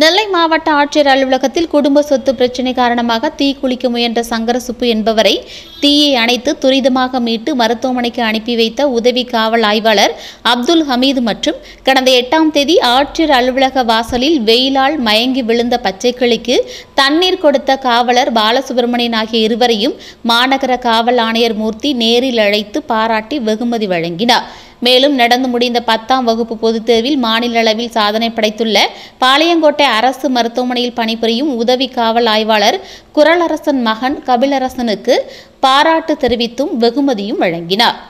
நெல்லை மாவட்ட ஆட்சியர் அலுவலகத்தில் குடும்ப சொத்து பிரச்சினை காரணமாக தீ குளிக்க முயன்ற சங்கரசுப்பு என்பவரை தீயை அணைத்து துரிதமாக மீட்டு மருத்துவமனைக்கு அனுப்பி வைத்த உதவி காவல் ஆய்வாளர் அப்துல் ஹமீது மற்றும் கடந்த எட்டாம் தேதி ஆட்சியர் அலுவலக வாசலில் வெயிலால் மயங்கி விழுந்த பச்சைக்கிளிக்கு தண்ணீர் கொடுத்த காவலர் பாலசுப்ரமணியன் ஆகிய இருவரையும் மாநகர காவல் ஆணையர் மூர்த்தி நேரில் அழைத்து பாராட்டி வெகுமதி வழங்கினார் மேலும் நடந்து முடிந்த பத்தாம் வகுப்பு பொதுத் தேர்வில் மாநில அளவில் சாதனை படைத்துள்ள பாளையங்கோட்டை அரசு மருத்துவமனையில் பணிபுரியும் உதவி காவல் ஆய்வாளர் குரலரசன் மகன் கபிலரசனுக்கு பாராட்டு தெரிவித்தும் வெகுமதியும் வழங்கினார்